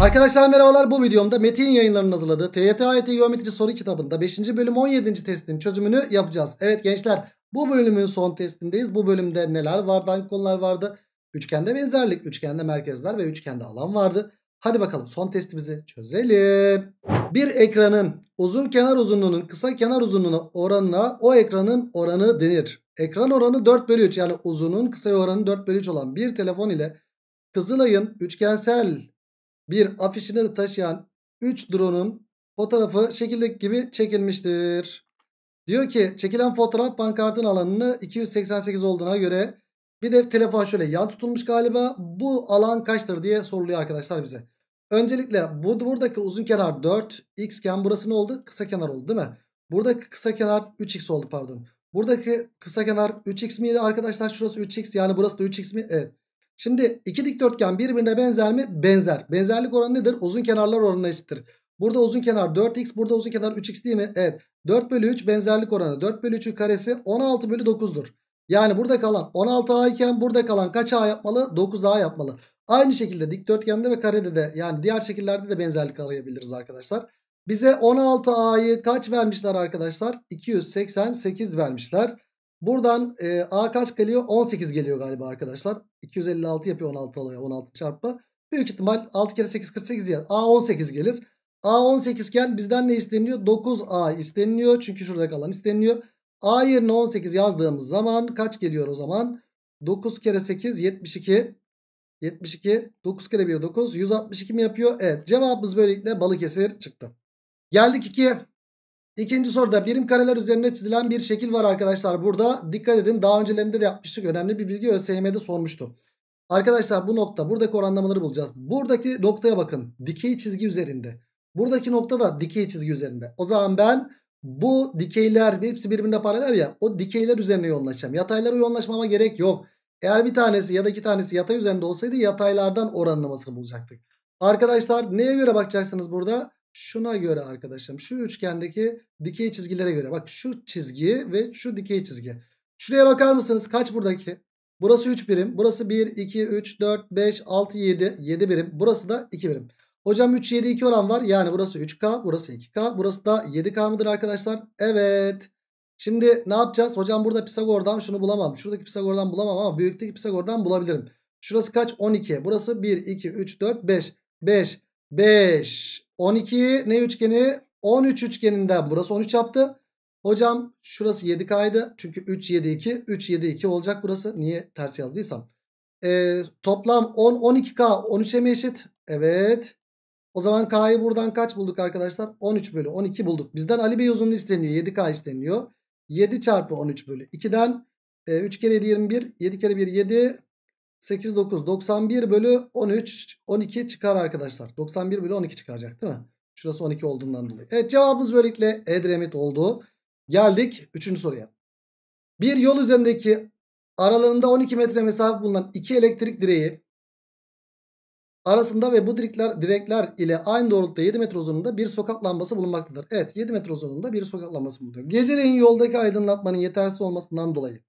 Arkadaşlar merhabalar bu videomda Metin yayınlarının hazırladığı TYT AYT Geometri Soru kitabında 5. bölüm 17. testin çözümünü yapacağız. Evet gençler bu bölümün son testindeyiz. Bu bölümde neler vardı hangi konular vardı? Üçgende benzerlik, üçgende merkezler ve üçgende alan vardı. Hadi bakalım son testimizi çözelim. Bir ekranın uzun kenar uzunluğunun kısa kenar uzunluğuna oranına o ekranın oranı denir. Ekran oranı 4 bölü 3 yani uzunun kısa oranı 4 bölü 3 olan bir telefon ile Kızılay'ın üçgensel bir afişini de taşıyan 3 drone'un fotoğrafı şekildeki gibi çekilmiştir. Diyor ki çekilen fotoğraf pankartın alanını 288 olduğuna göre bir de telefon şöyle yan tutulmuş galiba. Bu alan kaçtır diye soruluyor arkadaşlar bize. Öncelikle bu buradaki uzun kenar 4 x iken burası ne oldu? Kısa kenar oldu değil mi? Buradaki kısa kenar 3x oldu pardon. Buradaki kısa kenar 3x miydi arkadaşlar? Şurası 3x yani burası da 3x mi? Evet. Şimdi iki dikdörtgen birbirine benzer mi? Benzer. Benzerlik oranı nedir? Uzun kenarlar oranına eşittir. Burada uzun kenar 4x burada uzun kenar 3x değil mi? Evet. 4 bölü 3 benzerlik oranı. 4 bölü 3'ün karesi 16 bölü 9'dur. Yani burada kalan 16a iken burada kalan kaç a yapmalı? 9a yapmalı. Aynı şekilde dikdörtgende ve karede de yani diğer şekillerde de benzerlik arayabiliriz arkadaşlar. Bize 16a'yı kaç vermişler arkadaşlar? 288 vermişler. Buradan e, A kaç geliyor? 18 geliyor galiba arkadaşlar. 256 yapıyor 16 alıyor 16 çarpı. Büyük ihtimal 6 kere 8 48 yer. A 18 gelir. A 18 iken bizden ne isteniyor 9A isteniliyor. Çünkü şurada kalan isteniliyor. A yerine 18 yazdığımız zaman kaç geliyor o zaman? 9 kere 8 72. 72 9 kere 1 9 162 mi yapıyor? Evet cevabımız böylelikle Balıkesir çıktı. Geldik 2'ye. İkinci soruda birim kareler üzerine çizilen bir şekil var arkadaşlar. Burada dikkat edin daha öncelerinde de yapmıştık. Önemli bir bilgi ÖSYM'de sormuştu. Arkadaşlar bu nokta buradaki oranlamaları bulacağız. Buradaki noktaya bakın. Dikey çizgi üzerinde. Buradaki nokta da dikey çizgi üzerinde. O zaman ben bu dikeyler hepsi birbirine paralel ya. O dikeyler üzerine yoğunlaşacağım. Yataylara yoğunlaşmama gerek yok. Eğer bir tanesi ya da iki tanesi yatay üzerinde olsaydı yataylardan oranlamasını bulacaktık. Arkadaşlar neye göre bakacaksınız burada? şuna göre arkadaşlarım şu üçgendeki dikey çizgilere göre. Bak şu çizgi ve şu dikey çizgi. Şuraya bakar mısınız? Kaç buradaki? Burası 3 birim. Burası 1, 2, 3, 4, 5, 6, 7. 7 birim. Burası da 2 birim. Hocam 3, 7, 2 oran var. Yani burası 3K, burası 2K, burası da 7K mıdır arkadaşlar? Evet. Şimdi ne yapacağız? Hocam burada Pisagor'dan şunu bulamam. Şuradaki Pisagor'dan bulamam ama büyükteki Pisagor'dan bulabilirim. Şurası kaç? 12. Burası 1, 2, 3, 4, 5. 5. 5. 12 ne üçgeni? 13 üçgeninden burası 13 yaptı. Hocam şurası 7K'ydı. Çünkü 3, 7, 2. 3, 7, 2 olacak burası. Niye ters yazdıysam. Ee, toplam 10, 12K 13'e mi eşit? Evet. O zaman K'yı buradan kaç bulduk arkadaşlar? 13 bölü 12 bulduk. Bizden Ali Bey uzunluğu isteniyor. 7K isteniyor. 7 çarpı 13 bölü 2'den e, 3 kere 7 21. 7 kere 1 7. 8, 9, 91 bölü 13, 12 çıkar arkadaşlar. 91 bölü 12 çıkaracak değil mi? Şurası 12 olduğundan dolayı. Evet cevabımız böylelikle Edremit oldu. Geldik 3. soruya. Bir yol üzerindeki aralarında 12 metre mesafe bulunan iki elektrik direği arasında ve bu direkler, direkler ile aynı doğrultuda 7 metre uzunluğunda bir sokak lambası bulunmaktadır. Evet 7 metre uzunluğunda bir sokak lambası bulunuyor. Geceleyin yoldaki aydınlatmanın yetersiz olmasından dolayı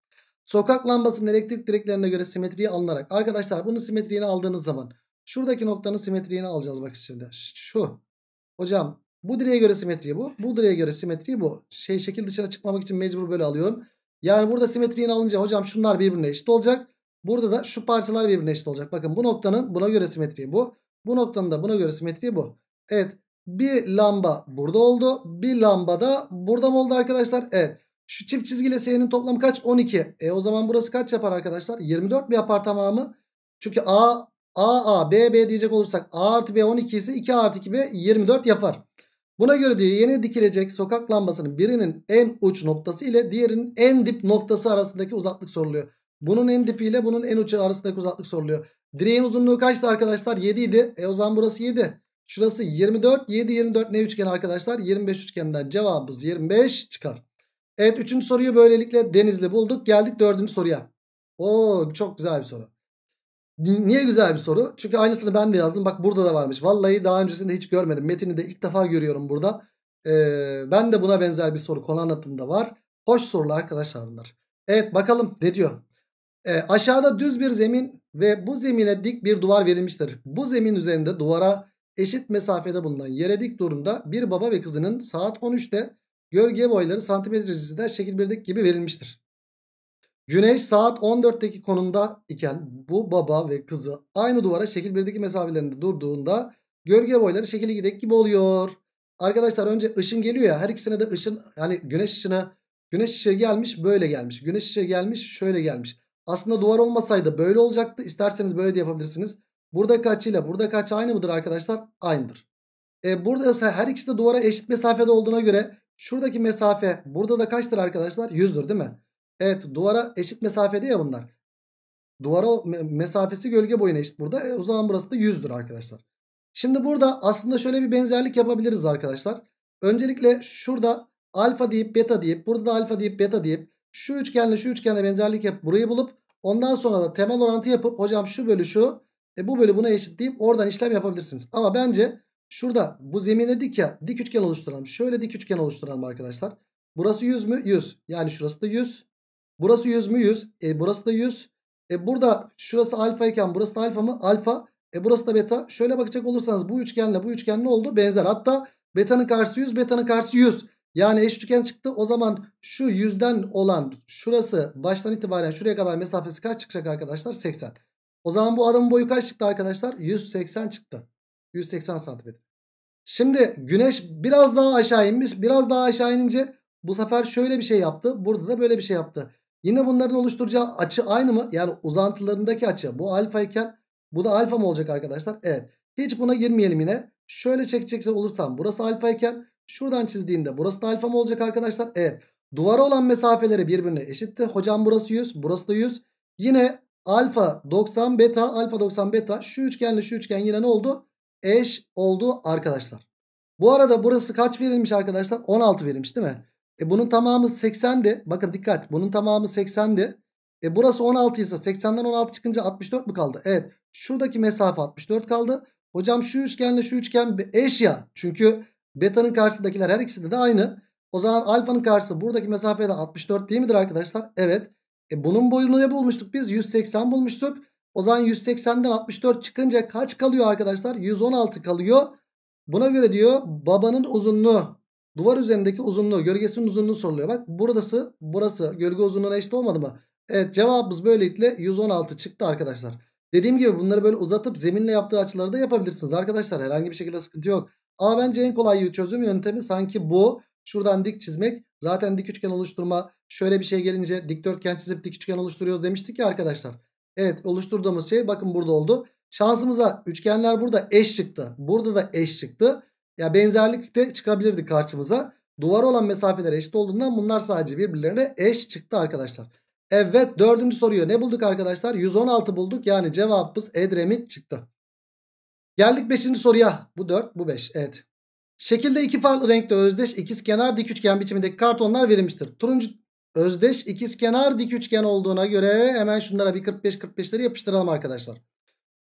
Sokak lambasının elektrik direklerine göre simetriği alınarak. Arkadaşlar bunu simetriğini aldığınız zaman şuradaki noktanın simetriğini alacağız bak şimdi. Şu. Hocam bu direğe göre simetriği bu. Bu direğe göre simetriği bu. Şey şekil dışına çıkmamak için mecbur böyle alıyorum. Yani burada simetriğini alınca hocam şunlar birbirine eşit olacak. Burada da şu parçalar birbirine eşit olacak. Bakın bu noktanın buna göre simetriği bu. Bu noktanın da buna göre simetriği bu. Evet bir lamba burada oldu. Bir lamba da burada mı oldu arkadaşlar? Evet. Şu çift çizgiyle S'nin toplamı kaç? 12. E o zaman burası kaç yapar arkadaşlar? 24 mi yapar tamamı? Çünkü A, A, A, B, B diyecek olursak A artı B 12 ise 2 artı 2 B 24 yapar. Buna göre diyor yeni dikilecek sokak lambasının birinin en uç noktası ile diğerinin en dip noktası arasındaki uzaklık soruluyor. Bunun en dipi ile bunun en ucu arasındaki uzaklık soruluyor. Direğin uzunluğu kaçtı arkadaşlar? 7 idi. E o zaman burası 7. Şurası 24. 7, 24 ne üçgen arkadaşlar? 25 üçgenden cevabımız 25 çıkar. Evet üçüncü soruyu böylelikle Denizli bulduk. Geldik dördüncü soruya. Oo çok güzel bir soru. Niye güzel bir soru? Çünkü aynısını ben de yazdım. Bak burada da varmış. Vallahi daha öncesinde hiç görmedim. Metini de ilk defa görüyorum burada. Ee, ben de buna benzer bir soru konu anlatımda var. Hoş sorular arkadaşlar bunlar. Evet bakalım ne diyor? E, aşağıda düz bir zemin ve bu zemine dik bir duvar verilmiştir. Bu zemin üzerinde duvara eşit mesafede bulunan yere dik durumda bir baba ve kızının saat 13'te Gölge boyları santimetre cinsinden şekil 1'deki gibi verilmiştir. Güneş saat 14'teki konumda iken bu baba ve kızı aynı duvara şekil 1'deki mesafelerinde durduğunda gölge boyları şekil 2'deki gibi oluyor. Arkadaşlar önce ışın geliyor ya her ikisine de ışın yani güneş ışını güneş ışığı gelmiş böyle gelmiş. Güneş ışığı gelmiş şöyle gelmiş. Aslında duvar olmasaydı böyle olacaktı. İsterseniz böyle de yapabilirsiniz. Buradaki açıyla buradaki açı aynı mıdır arkadaşlar? Aynıdır. E, burada ise her ikisi de duvara eşit mesafede olduğuna göre Şuradaki mesafe burada da kaçtır arkadaşlar? 100'dür değil mi? Evet duvara eşit mesafede ya bunlar. Duvara mesafesi gölge boyuna eşit burada. E, o zaman burası da 100'dür arkadaşlar. Şimdi burada aslında şöyle bir benzerlik yapabiliriz arkadaşlar. Öncelikle şurada alfa deyip beta deyip burada da alfa deyip beta deyip şu üçgenle şu üçgenle benzerlik yap burayı bulup ondan sonra da temel orantı yapıp hocam şu bölü şu e, bu bölü buna eşit deyip oradan işlem yapabilirsiniz. Ama bence Şurada bu zemine dedik ya dik üçgen oluşturalım. Şöyle dik üçgen oluşturalım arkadaşlar. Burası 100 mü? 100. Yani şurası da 100. Burası 100 mü? 100. E, burası da 100. E, burada şurası alfa iken burası da alfa mı? Alfa. E, burası da beta. Şöyle bakacak olursanız bu üçgenle bu üçgen ne oldu? Benzer. Hatta betanın karşısı 100 betanın karşısı 100. Yani eş üçgen çıktı. O zaman şu 100'den olan şurası baştan itibaren şuraya kadar mesafesi kaç çıkacak arkadaşlar? 80. O zaman bu adamın boyu kaç çıktı arkadaşlar? 180 çıktı. 180 santimetre. Şimdi güneş biraz daha aşağı inmiş. Biraz daha aşağı inince bu sefer şöyle bir şey yaptı. Burada da böyle bir şey yaptı. Yine bunların oluşturacağı açı aynı mı? Yani uzantılarındaki açı. Bu alfa iken bu da alfa mı olacak arkadaşlar? Evet. Hiç buna girmeyelim yine. Şöyle çekecekse olursam burası alfa iken şuradan çizdiğinde burası da alfa mı olacak arkadaşlar? Evet. Duvara olan mesafeleri birbirine eşitti. Hocam burası 100, burası da 100. Yine alfa 90 beta, alfa 90 beta. Şu üçgenle şu üçgen yine ne oldu? eş oldu arkadaşlar. Bu arada burası kaç verilmiş arkadaşlar? 16 verilmiş değil mi? E bunun tamamı 80'di. Bakın dikkat. Bunun tamamı 80'di. E burası 16 ise 80'den 16 çıkınca 64 mu kaldı? Evet. Şuradaki mesafe 64 kaldı. Hocam şu üçgenle şu üçgen eş ya. Çünkü beta'nın karşısındakiler her ikisi de aynı. O zaman alfanın karşısı buradaki mesafede 64 değil midir arkadaşlar? Evet. E bunun boyunu ne bulmuştuk biz? 180 bulmuştuk. O zaman 180'den 64 çıkınca kaç kalıyor arkadaşlar? 116 kalıyor. Buna göre diyor babanın uzunluğu duvar üzerindeki uzunluğu gölgesinin uzunluğu soruluyor. Bak burası burası gölge uzunluğuna eşit olmadı mı? Evet cevabımız böylelikle 116 çıktı arkadaşlar. Dediğim gibi bunları böyle uzatıp zeminle yaptığı açıları da yapabilirsiniz arkadaşlar. Herhangi bir şekilde sıkıntı yok. Ama bence en kolay çözüm yöntemi sanki bu. Şuradan dik çizmek. Zaten dik üçgen oluşturma şöyle bir şey gelince dikdörtgen çizip dik üçgen oluşturuyoruz demiştik ya arkadaşlar. Evet oluşturduğumuz şey bakın burada oldu. Şansımıza üçgenler burada eş çıktı. Burada da eş çıktı. Ya benzerlik de çıkabilirdi karşımıza. Duvar olan mesafeler eşit olduğundan bunlar sadece birbirlerine eş çıktı arkadaşlar. Evet dördüncü soruyu ne bulduk arkadaşlar? 116 bulduk yani cevabımız Edremit çıktı. Geldik beşinci soruya. Bu dört bu beş evet. Şekilde iki farklı renkte özdeş ikizkenar dik üçgen biçimindeki kartonlar verilmiştir. Turuncu özdeş ikizkenar dik üçgen olduğuna göre hemen şunlara bir 45-45'leri yapıştıralım arkadaşlar.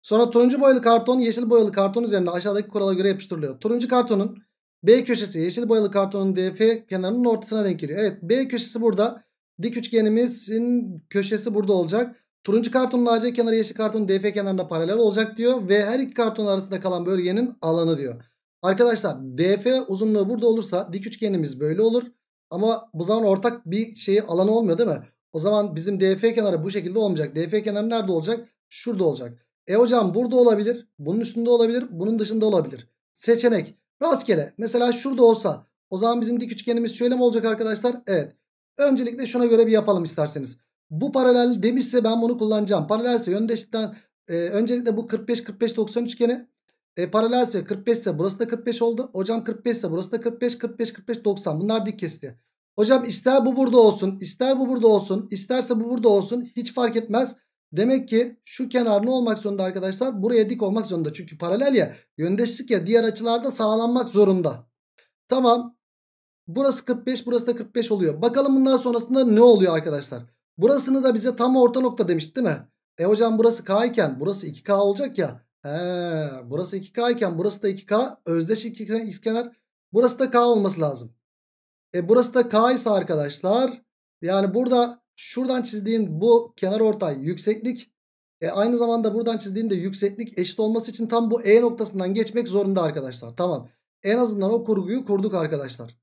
Sonra turuncu boyalı karton yeşil boyalı karton üzerinde aşağıdaki kurala göre yapıştırılıyor. Turuncu kartonun B köşesi yeşil boyalı kartonun DF kenarının ortasına denk geliyor. Evet B köşesi burada. Dik üçgenimizin köşesi burada olacak. Turuncu kartonun AC kenarı yeşil kartonun DF kenarına paralel olacak diyor. Ve her iki karton arasında kalan bölgenin alanı diyor. Arkadaşlar DF uzunluğu burada olursa dik üçgenimiz böyle olur. Ama bu zaman ortak bir şeyi alanı olmuyor değil mi? O zaman bizim DF kenarı bu şekilde olmayacak. DF kenarı nerede olacak? Şurada olacak. E hocam burada olabilir. Bunun üstünde olabilir. Bunun dışında olabilir. Seçenek. Rastgele. Mesela şurada olsa. O zaman bizim dik üçgenimiz şöyle mi olacak arkadaşlar? Evet. Öncelikle şuna göre bir yapalım isterseniz. Bu paralel demişse ben bunu kullanacağım. Paralelse yöndeşlikten e, öncelikle bu 45-45-90 üçgeni e, paralelse 45 ise burası da 45 oldu. Hocam 45 ise burası da 45, 45, 45, 90. Bunlar dik kesti. Hocam ister bu burada olsun, ister bu burada olsun, isterse bu burada olsun. Hiç fark etmez. Demek ki şu kenar ne olmak zorunda arkadaşlar? Buraya dik olmak zorunda. Çünkü paralel ya, yöndeşlik ya diğer açılarda sağlanmak zorunda. Tamam. Burası 45, burası da 45 oluyor. Bakalım bundan sonrasında ne oluyor arkadaşlar? Burasını da bize tam orta nokta demiş değil mi? E hocam burası K iken burası 2K olacak ya. He, burası 2K iken burası da 2K. Özdeş ikizkenar. Burası da K olması lazım. E burası da K ise arkadaşlar. Yani burada şuradan çizdiğin bu kenar ortay yükseklik. E aynı zamanda buradan çizdiğin de yükseklik eşit olması için tam bu E noktasından geçmek zorunda arkadaşlar. Tamam. En azından o kurguyu kurduk arkadaşlar.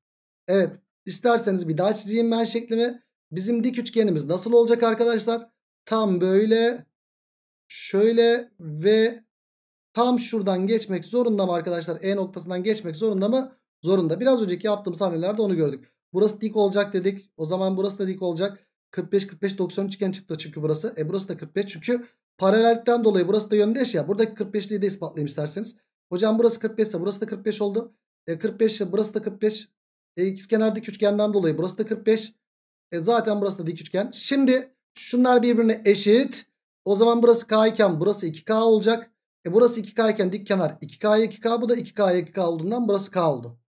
Evet. İsterseniz bir daha çizeyim ben şeklimi. Bizim dik üçgenimiz nasıl olacak arkadaşlar? Tam böyle şöyle ve tam şuradan geçmek zorunda mı arkadaşlar? E noktasından geçmek zorunda mı? Zorunda. Biraz önceki yaptığımız hamlelerde onu gördük. Burası dik olacak dedik. O zaman burası da dik olacak. 45 45 90 üçgen çıktı çünkü burası. E burası da 45 çünkü paralellikten dolayı burası da yöndeş ya. Buradaki 45'liği de ispatlayayım isterseniz. Hocam burası 45 ise burası da 45 oldu. E 45 ise burası da 45. E ikizkenar dik üçgenden dolayı burası da 45. E zaten burası da dik üçgen. Şimdi şunlar birbirine eşit. O zaman burası K iken burası 2K olacak. E burası 2K iken dik kenar 2K'ya 2K bu da 2K'ya 2K olduğundan burası K oldu.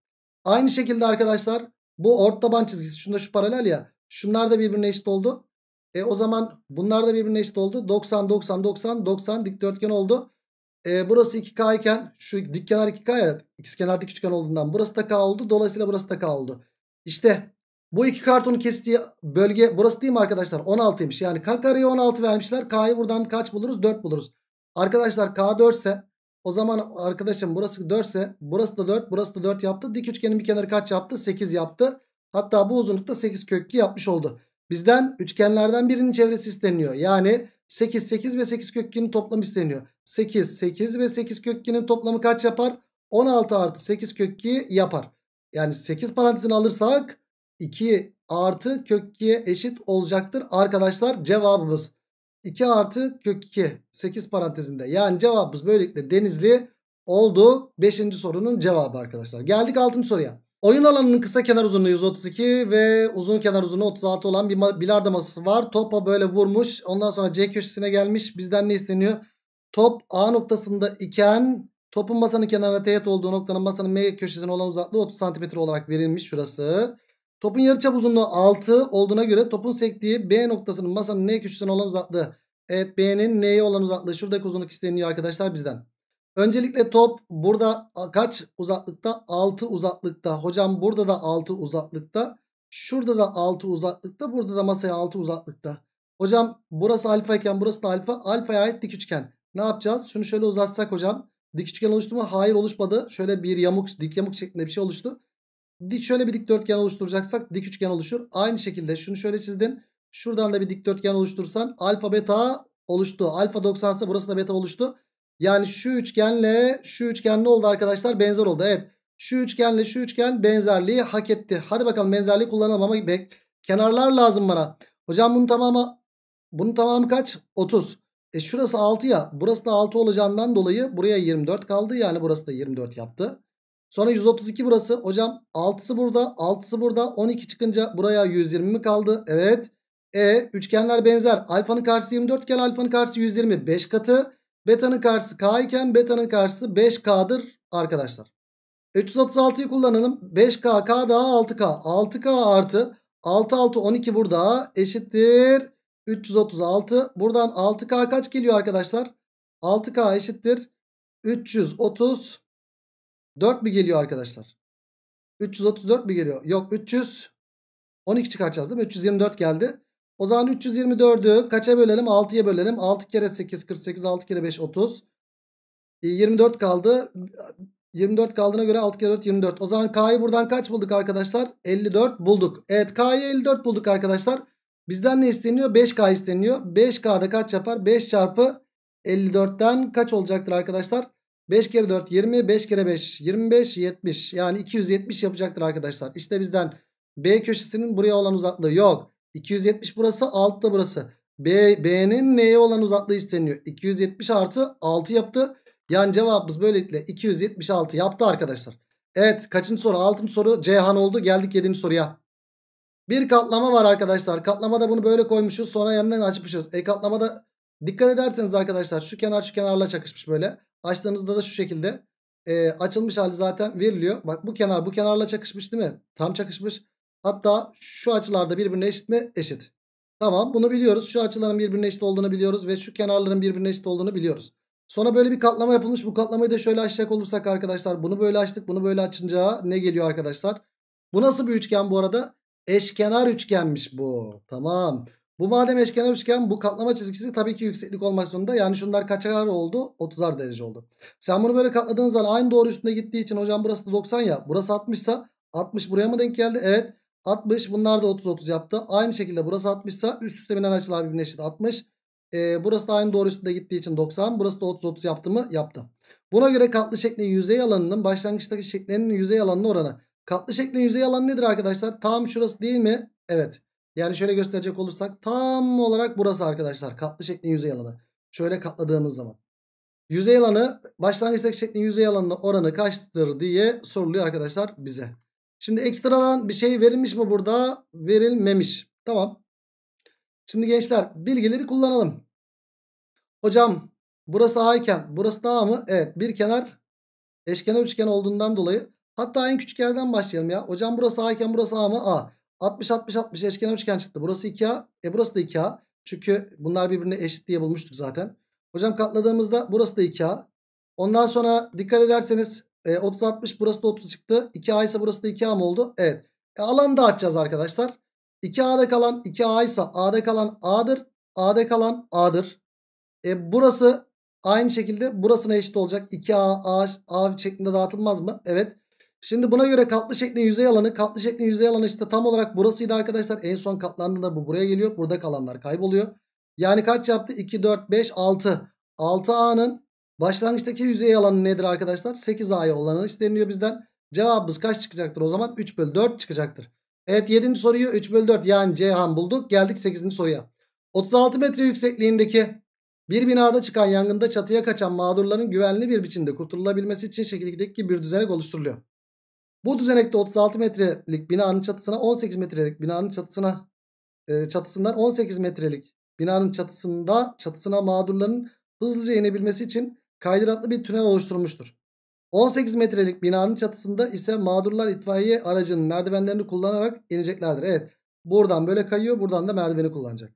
Aynı şekilde arkadaşlar bu ort taban çizgisi şunda şu paralel ya şunlar da birbirine eşit oldu. E o zaman bunlar da birbirine eşit oldu. 90 90 90 90 dikdörtgen oldu. E, burası 2K iken şu dik kenar 2K ya x kenar dik üçgen olduğundan burası da K oldu. Dolayısıyla burası da K oldu. İşte bu iki kartonu kestiği bölge burası değil mi arkadaşlar? 16'ymış. Yani K kareye 16 vermişler. K'yı buradan kaç buluruz? 4 buluruz. Arkadaşlar K 4 ise o zaman arkadaşım burası 4 ise burası da 4 burası da 4 yaptı. Dik üçgenin bir kenarı kaç yaptı? 8 yaptı. Hatta bu uzunlukta 8 kök yapmış oldu. Bizden üçgenlerden birinin çevresi isteniyor. Yani 8 8 ve 8 kök 2'nin toplamı isteniyor. 8 8 ve 8 kök toplamı kaç yapar? 16 artı 8 kök yapar. Yani 8 parantezini alırsak 2 artı kök eşit olacaktır. Arkadaşlar cevabımız 2 artı kök 2 8 parantezinde. Yani cevabımız böylelikle Denizli oldu. 5. sorunun cevabı arkadaşlar. Geldik 6. soruya. Oyun alanının kısa kenar uzunluğu 132 ve uzun kenar uzunluğu 36 olan bir bilardo masası var. Topa böyle vurmuş. Ondan sonra C köşesine gelmiş. Bizden ne isteniyor? Top A noktasında iken topun masanın kenarına teğet olduğu noktanın masanın M köşesine olan uzaklığı 30 cm olarak verilmiş şurası. Topun yarıçap uzunluğu 6 olduğuna göre topun sektiği B noktasının masanın N köşesine olan uzaklığı. Evet B'nin N'ye olan uzaklığı şuradaki uzunluk isteniyor arkadaşlar bizden. Öncelikle top burada kaç uzaklıkta? 6 uzaklıkta. Hocam burada da 6 uzaklıkta. Şurada da 6 uzaklıkta. Burada da masaya 6 uzaklıkta. Hocam burası alfa iken burası da alfa. Alfaya ait dik üçgen. Ne yapacağız? Şunu şöyle uzatsak hocam. Dik üçgen oluştu mu? Hayır oluşmadı. Şöyle bir yamuk, dik yamuk şeklinde bir şey oluştu. Dik şöyle bir dikdörtgen oluşturacaksak dik üçgen oluşur. Aynı şekilde şunu şöyle çizdin. Şuradan da bir dikdörtgen oluştursan alfa beta oluştu. Alfa 90 ise burası da beta oluştu. Yani şu üçgenle şu üçgen ne oldu arkadaşlar? Benzer oldu. Evet. Şu üçgenle şu üçgen benzerliği hak etti. Hadi bakalım benzerliği kullanalım ama bek kenarlar lazım bana. Hocam bunun tamamı bunun tamamı kaç? 30. E şurası 6 ya. Burası da 6 olacağından dolayı buraya 24 kaldı. Yani burası da 24 yaptı. Sonra 132 burası. Hocam 6'sı burada 6'sı burada 12 çıkınca buraya 120 mi kaldı? Evet. E üçgenler benzer. Alfanın karşısı 24 gel alfanın karşısı 120 5 katı. Beta'nın karşısı K iken beta'nın karşısı 5K'dır arkadaşlar. 336'yı kullanalım. 5K K daha 6K. 6K artı 6 6 12 burada eşittir 336. Buradan 6K kaç geliyor arkadaşlar? 6K eşittir 330 4 mi geliyor arkadaşlar? 334 mi geliyor? Yok 300. 12 çıkartacağız değil mi? 324 geldi. O zaman 324'ü kaça bölelim? 6'ya bölelim. 6 kere 8 48 6 kere 5 30. 24 kaldı. 24 kaldığına göre 6 kere 4 24. O zaman K'yı buradan kaç bulduk arkadaşlar? 54 bulduk. Evet K'yı 54 bulduk arkadaşlar. Bizden ne isteniyor? 5K isteniyor. 5K'da kaç yapar? 5 çarpı 54'ten kaç olacaktır arkadaşlar? 5 kere 4 20 5 kere 5 25 70 yani 270 yapacaktır arkadaşlar. İşte bizden B köşesinin buraya olan uzaklığı yok. 270 burası 6 da burası. B, B'nin N'ye olan uzaklığı isteniyor. 270 artı 6 yaptı. Yani cevabımız böylelikle 276 yaptı arkadaşlar. Evet kaçıncı soru? 6. soru Cihan oldu. Geldik 7. soruya. Bir katlama var arkadaşlar. Katlamada bunu böyle koymuşuz. Sonra yanından açmışız. E katlamada dikkat ederseniz arkadaşlar şu kenar şu kenarla çakışmış böyle. Açtığınızda da şu şekilde e, açılmış hali zaten veriliyor. Bak bu kenar bu kenarla çakışmış değil mi? Tam çakışmış. Hatta şu açılarda birbirine eşit mi? Eşit. Tamam bunu biliyoruz. Şu açıların birbirine eşit olduğunu biliyoruz ve şu kenarların birbirine eşit olduğunu biliyoruz. Sonra böyle bir katlama yapılmış. Bu katlamayı da şöyle açacak olursak arkadaşlar. Bunu böyle açtık. Bunu böyle açınca ne geliyor arkadaşlar? Bu nasıl bir üçgen bu arada? Eşkenar üçgenmiş bu. Tamam. Bu madem eşkenar üçgen bu katlama çizgisi tabii ki yükseklik olmak zorunda. Yani şunlar kaç kaçar oldu? 30'ar derece oldu. Sen bunu böyle katladığın zaman aynı doğru üstünde gittiği için hocam burası da 90 ya. Burası 60 ise 60 buraya mı denk geldi? Evet. 60 bunlar da 30-30 yaptı. Aynı şekilde burası 60 ise üst üste binen açılar birbirine eşit 60. Ee, burası da aynı doğru üstünde gittiği için 90. Burası da 30-30 yaptı mı? Yaptı. Buna göre katlı şeklin yüzey alanının başlangıçtaki şeklinin yüzey alanına oranı. Katlı şeklin yüzey alanı nedir arkadaşlar? Tam şurası değil mi? Evet. Yani şöyle gösterecek olursak tam olarak burası arkadaşlar. Katlı şeklin yüzey alanı. Şöyle katladığımız zaman. Yüzey alanı başlangıçtaki şeklin yüzey alanına oranı kaçtır diye soruluyor arkadaşlar bize. Şimdi ekstradan bir şey verilmiş mi burada? Verilmemiş. Tamam. Şimdi gençler bilgileri kullanalım. Hocam burası A iken burası da A mı? Evet bir kenar eşkenar üçgen olduğundan dolayı. Hatta en küçük yerden başlayalım ya. Hocam burası A iken burası A mı? A. 60 60 60 eşkenar üçgen çıktı. Burası 2A. E burası da 2A. Çünkü bunlar birbirine eşit diye bulmuştuk zaten. Hocam katladığımızda burası da 2A. Ondan sonra dikkat ederseniz e, 30 60 burası da 30 çıktı. 2A ise burası da 2A mı oldu? Evet. E, alan dağıtacağız arkadaşlar. 2A'da kalan 2A ise A'da kalan A'dır. A'da kalan A'dır. E, burası aynı şekilde burasına eşit olacak. 2A, A, A şeklinde dağıtılmaz mı? Evet. Şimdi buna göre katlı şeklin yüzey alanı katlı şeklin yüzey alanı işte tam olarak burasıydı arkadaşlar. En son katlandığında bu buraya geliyor. Burada kalanlar kayboluyor. Yani kaç yaptı? 2, 4, 5, 6. 6A'nın başlangıçtaki yüzey alanı nedir arkadaşlar? 8A'ya olan isteniyor bizden. Cevabımız kaç çıkacaktır o zaman? 3 bölü 4 çıkacaktır. Evet 7. soruyu 3 bölü 4 yani Ceyhan bulduk. Geldik 8. soruya. 36 metre yüksekliğindeki bir binada çıkan yangında çatıya kaçan mağdurların güvenli bir biçimde kurtulabilmesi için şekildeki bir düzenek oluşturuluyor. Bu düzenekte 36 metrelik binanın çatısına 18 metrelik binanın çatısına e, çatısından 18 metrelik binanın çatısında çatısına mağdurların hızlıca inebilmesi için kaydıratlı bir tünel oluşturulmuştur. 18 metrelik binanın çatısında ise mağdurlar itfaiye aracının merdivenlerini kullanarak ineceklerdir. Evet buradan böyle kayıyor buradan da merdiveni kullanacak.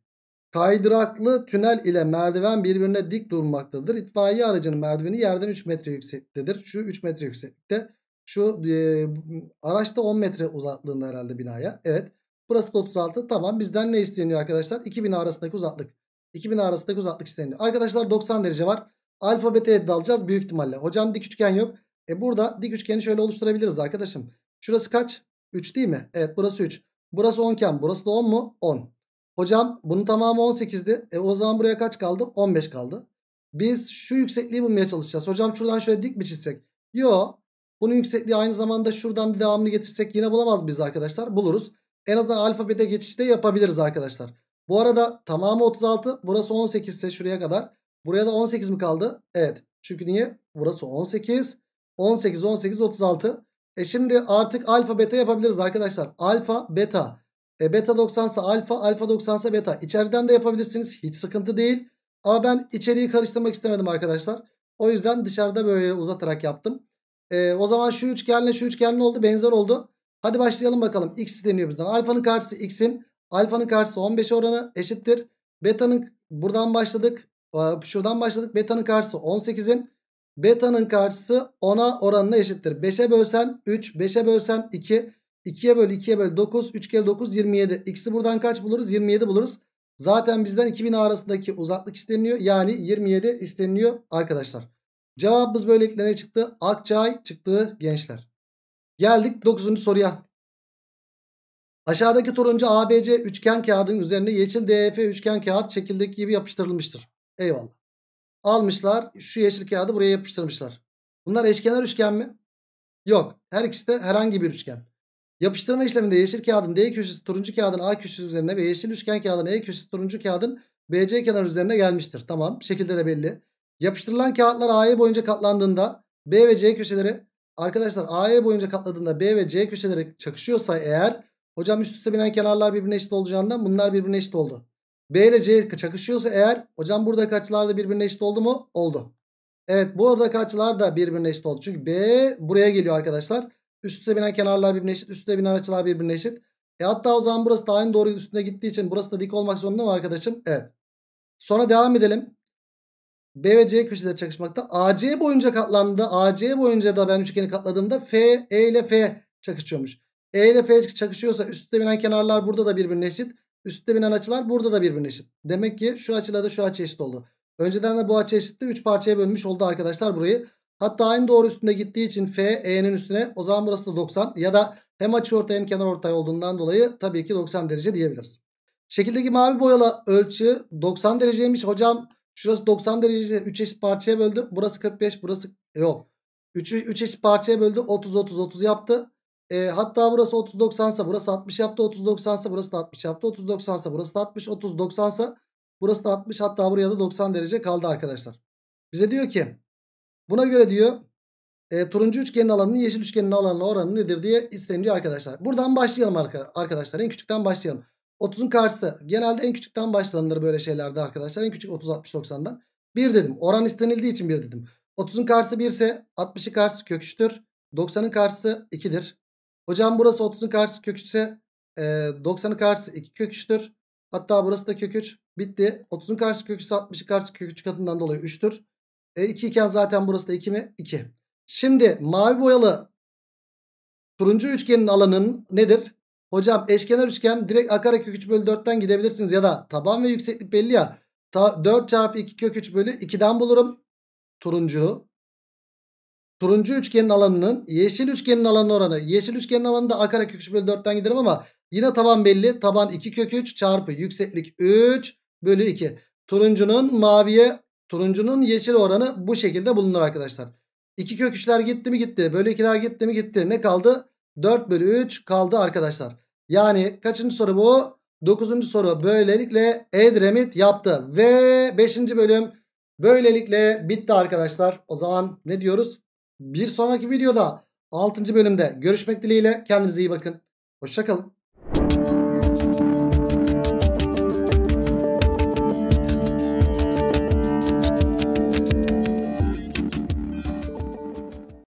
Kaydıraklı tünel ile merdiven birbirine dik durmaktadır. İtfaiye aracının merdiveni yerden 3 metre yüksektedir. Şu 3 metre yükseklikte. Şu e, araç 10 metre uzaklığında herhalde binaya. Evet. Burası da 36. Tamam bizden ne isteniyor arkadaşlar? 2000 arasındaki uzaklık. 2000 arasındaki uzaklık isteniyor. Arkadaşlar 90 derece var. Alfa beta'ya dalacağız büyük ihtimalle. Hocam dik üçgen yok. E burada dik üçgeni şöyle oluşturabiliriz arkadaşım. Şurası kaç? 3 değil mi? Evet burası 3. Burası 10 iken burası da 10 mu? 10. Hocam bunun tamamı 18'di. E o zaman buraya kaç kaldı? 15 kaldı. Biz şu yüksekliği bulmaya çalışacağız. Hocam şuradan şöyle dik mi çizsek? Yo. Bunun yüksekliği aynı zamanda şuradan devamlı getirsek yine bulamaz biz arkadaşlar? Buluruz. En azından alfabete geçişi de yapabiliriz arkadaşlar. Bu arada tamamı 36. Burası 18 ise şuraya kadar. Buraya da 18 mi kaldı? Evet. Çünkü niye? Burası 18. 18, 18, 36. E şimdi artık alfa beta yapabiliriz arkadaşlar. Alfa beta. E beta 90 ise alfa, alfa 90 ise beta. İçeriden de yapabilirsiniz. Hiç sıkıntı değil. Ama ben içeriği karıştırmak istemedim arkadaşlar. O yüzden dışarıda böyle uzatarak yaptım. E, o zaman şu üçgenle şu üçgenle oldu benzer oldu. Hadi başlayalım bakalım. X deniyor bizden. Alfanın karşısı x'in. Alfanın karşısı 15 oranı eşittir. Beta'nın buradan başladık. Şuradan başladık. Beta'nın karşısı 18'in. Beta'nın karşısı 10'a oranına eşittir. 5'e bölsen 3. 5'e bölsen 2. 2'ye böl 2'ye böl 9. 3 kere 9 27. X'i buradan kaç buluruz? 27 buluruz. Zaten bizden 2000 arasındaki uzaklık isteniyor. Yani 27 isteniyor arkadaşlar. Cevabımız böylelikle ne çıktı? Akçay çıktı gençler. Geldik 9. soruya. Aşağıdaki turuncu ABC üçgen kağıdının üzerine yeşil DF üçgen kağıt şekildeki gibi yapıştırılmıştır. Eyvallah. Almışlar şu yeşil kağıdı buraya yapıştırmışlar. Bunlar eşkenar üçgen mi? Yok. Her ikisi de herhangi bir üçgen. Yapıştırma işleminde yeşil kağıdın D köşesi turuncu kağıdın A köşesi üzerine ve yeşil üçgen kağıdın E köşesi turuncu kağıdın BC kenar üzerine gelmiştir. Tamam. Şekilde de belli. Yapıştırılan kağıtlar AE boyunca katlandığında B ve C köşeleri arkadaşlar AE boyunca katladığında B ve C köşeleri çakışıyorsa eğer hocam üst üste binen kenarlar birbirine eşit olacağından bunlar birbirine eşit oldu. B ile C çakışıyorsa eğer hocam buradaki açılar da birbirine eşit oldu mu? Oldu. Evet buradaki açılar da birbirine eşit oldu. Çünkü B buraya geliyor arkadaşlar. Üst üste binen kenarlar birbirine eşit. Üstte binen açılar birbirine eşit. E hatta o zaman burası da aynı doğru üstüne gittiği için burası da dik olmak zorunda mı arkadaşım? Evet. Sonra devam edelim. B ve C köşeleri çakışmakta. AC boyunca katlandı. AC boyunca da ben üçgeni katladığımda F, E ile F çakışıyormuş. E ile F çakışıyorsa üstte binen kenarlar burada da birbirine eşit. Üstte binen açılar burada da birbirine eşit. Demek ki şu açıyla da şu açı eşit oldu. Önceden de bu açı eşitti. 3 parçaya bölünmüş oldu arkadaşlar burayı. Hatta aynı doğru üstünde gittiği için F E'nin üstüne o zaman burası da 90 ya da hem açı açıortay hem kenar ortay olduğundan dolayı tabii ki 90 derece diyebiliriz. Şekildeki mavi boyalı ölçü 90 dereceymiş hocam. Şurası 90 derece 3 eşit parçaya böldü. Burası 45 burası yok. 3'ü 3 eşit parçaya böldü. 30 30 30 yaptı. E, hatta burası 30 90 ise burası 60 yaptı. 30 90 ise burası da 60 yaptı. 30 90 ise burası da 60. 30 90 ise burası da 60. Hatta buraya da 90 derece kaldı arkadaşlar. Bize diyor ki buna göre diyor e, turuncu üçgenin alanının yeşil üçgenin alanına oranı nedir diye isteniyor arkadaşlar. Buradan başlayalım arkadaşlar. En küçükten başlayalım. 30'un karşısı. Genelde en küçükten başlanılır böyle şeylerde arkadaşlar. En küçük 30 60 90'dan. 1 dedim. Oran istenildiği için 1 dedim. 30'un karşısı 1 ise 60'ın karşısı kök 3'tür. 90'ın karşısı 2'dir. Hocam burası 30'un karşısı kök 3 ise e, 90'ın karşısı 2 kök 3'tür. Hatta burası da kök 3. Bitti. 30'un karşısı kök 3 ise 60'ın karşısı kök 3 katından dolayı 3'tür. E, 2 iken zaten burası da 2 mi? 2. Şimdi mavi boyalı turuncu üçgenin alanının nedir? Hocam eşkenar üçgen direkt a kök 3 bölü 4'ten gidebilirsiniz. Ya da taban ve yükseklik belli ya. Ta 4 çarpı 2 kök 3 bölü 2'den bulurum. Turuncu. Turuncu üçgenin alanının yeşil üçgenin alanı oranı. Yeşil üçgenin alanında a kare kök 3 bölü 4'ten giderim ama yine taban belli. Taban 2 kök 3 çarpı yükseklik 3 bölü 2. Turuncunun maviye turuncunun yeşil oranı bu şekilde bulunur arkadaşlar. 2 kök 3'ler gitti mi gitti. Bölü 2'ler gitti mi gitti. Ne kaldı? 4 bölü 3 kaldı arkadaşlar. Yani kaçıncı soru bu? Dokuzuncu soru. Böylelikle Edremit yaptı. Ve beşinci bölüm böylelikle bitti arkadaşlar. O zaman ne diyoruz? Bir sonraki videoda altıncı bölümde görüşmek dileğiyle. Kendinize iyi bakın. Hoşçakalın.